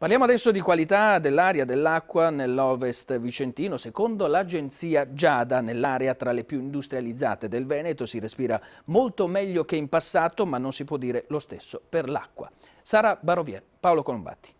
Parliamo adesso di qualità dell'aria e dell'acqua nell'ovest vicentino. Secondo l'agenzia Giada, nell'area tra le più industrializzate del Veneto si respira molto meglio che in passato, ma non si può dire lo stesso per l'acqua. Sara Barovier, Paolo Colombatti.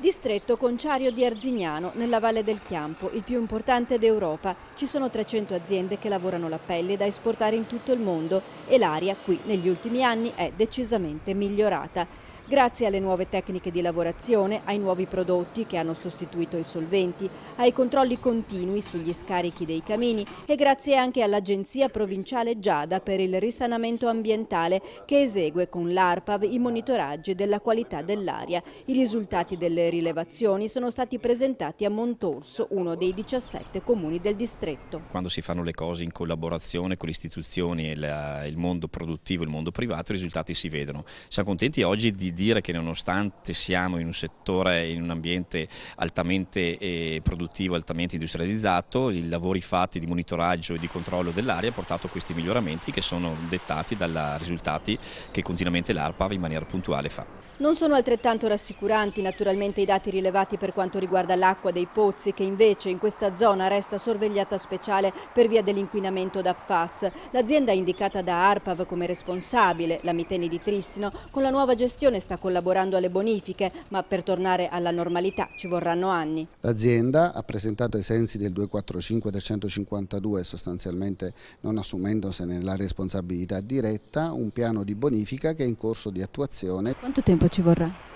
Distretto conciario di Arzignano, nella Valle del Chiampo, il più importante d'Europa. Ci sono 300 aziende che lavorano la pelle da esportare in tutto il mondo e l'aria qui negli ultimi anni è decisamente migliorata. Grazie alle nuove tecniche di lavorazione, ai nuovi prodotti che hanno sostituito i solventi, ai controlli continui sugli scarichi dei camini e grazie anche all'Agenzia Provinciale Giada per il risanamento ambientale che esegue con l'ARPAV i monitoraggi della qualità dell'aria. I risultati delle rilevazioni sono stati presentati a Montorso, uno dei 17 comuni del distretto. Quando si fanno le cose in collaborazione con le istituzioni e il mondo produttivo e il mondo privato, i risultati si vedono. Siamo contenti oggi di dire che nonostante siamo in un settore, in un ambiente altamente eh, produttivo, altamente industrializzato, i lavori fatti di monitoraggio e di controllo dell'aria ha portato a questi miglioramenti che sono dettati dai risultati che continuamente l'ARPA in maniera puntuale fa. Non sono altrettanto rassicuranti naturalmente i dati rilevati per quanto riguarda l'acqua dei pozzi che invece in questa zona resta sorvegliata speciale per via dell'inquinamento da PFAS. L'azienda indicata da ARPAV come responsabile, la Miteni di Tristino, con la nuova gestione sta collaborando alle bonifiche, ma per tornare alla normalità ci vorranno anni. L'azienda ha presentato ai sensi del 245 del 152, sostanzialmente non assumendosene la responsabilità diretta, un piano di bonifica che è in corso di attuazione. Quanto tempo ci vorrà?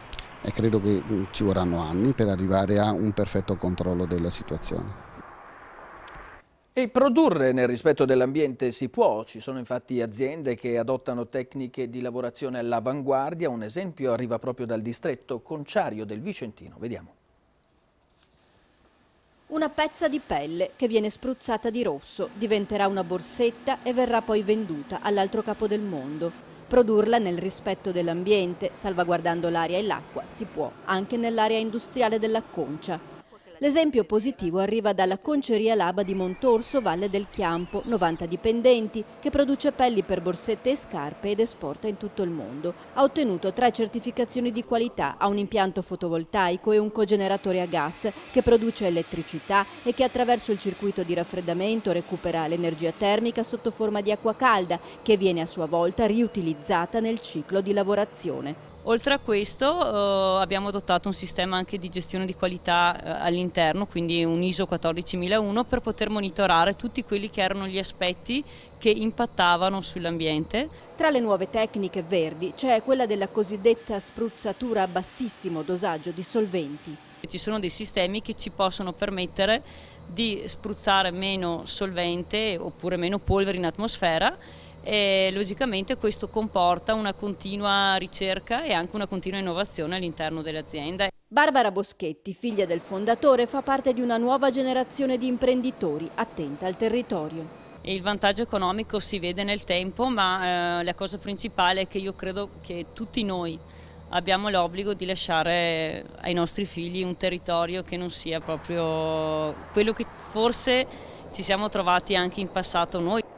e credo che mm, ci vorranno anni per arrivare a un perfetto controllo della situazione. E produrre nel rispetto dell'ambiente si può, ci sono infatti aziende che adottano tecniche di lavorazione all'avanguardia, un esempio arriva proprio dal distretto conciario del Vicentino, vediamo. Una pezza di pelle che viene spruzzata di rosso, diventerà una borsetta e verrà poi venduta all'altro capo del mondo. Produrla nel rispetto dell'ambiente, salvaguardando l'aria e l'acqua, si può anche nell'area industriale della Concia. L'esempio positivo arriva dalla Conceria Laba di Montorso, Valle del Chiampo, 90 dipendenti, che produce pelli per borsette e scarpe ed esporta in tutto il mondo. Ha ottenuto tre certificazioni di qualità, ha un impianto fotovoltaico e un cogeneratore a gas che produce elettricità e che attraverso il circuito di raffreddamento recupera l'energia termica sotto forma di acqua calda che viene a sua volta riutilizzata nel ciclo di lavorazione. Oltre a questo eh, abbiamo adottato un sistema anche di gestione di qualità eh, all'interno, quindi un ISO 14001 per poter monitorare tutti quelli che erano gli aspetti che impattavano sull'ambiente. Tra le nuove tecniche verdi c'è quella della cosiddetta spruzzatura a bassissimo dosaggio di solventi. Ci sono dei sistemi che ci possono permettere di spruzzare meno solvente oppure meno polvere in atmosfera e logicamente questo comporta una continua ricerca e anche una continua innovazione all'interno dell'azienda. Barbara Boschetti, figlia del fondatore, fa parte di una nuova generazione di imprenditori attenta al territorio. Il vantaggio economico si vede nel tempo, ma eh, la cosa principale è che io credo che tutti noi abbiamo l'obbligo di lasciare ai nostri figli un territorio che non sia proprio quello che forse ci siamo trovati anche in passato noi.